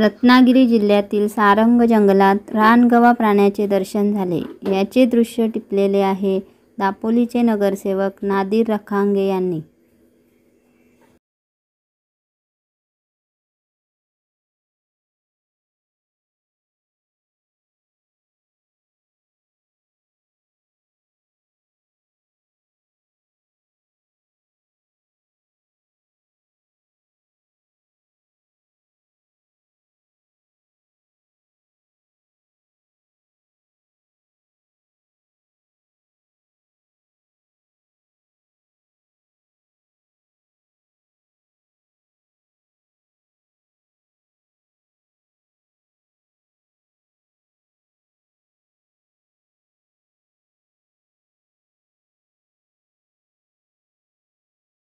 रत्नागिरी जिल्ह्यातील सारंग जंगलात रानगवा प्राण्याचे दर्शन झाले याचे दृश्य टिपलेले आहे दापोलीचे नगरसेवक नादिर रखांगे यांनी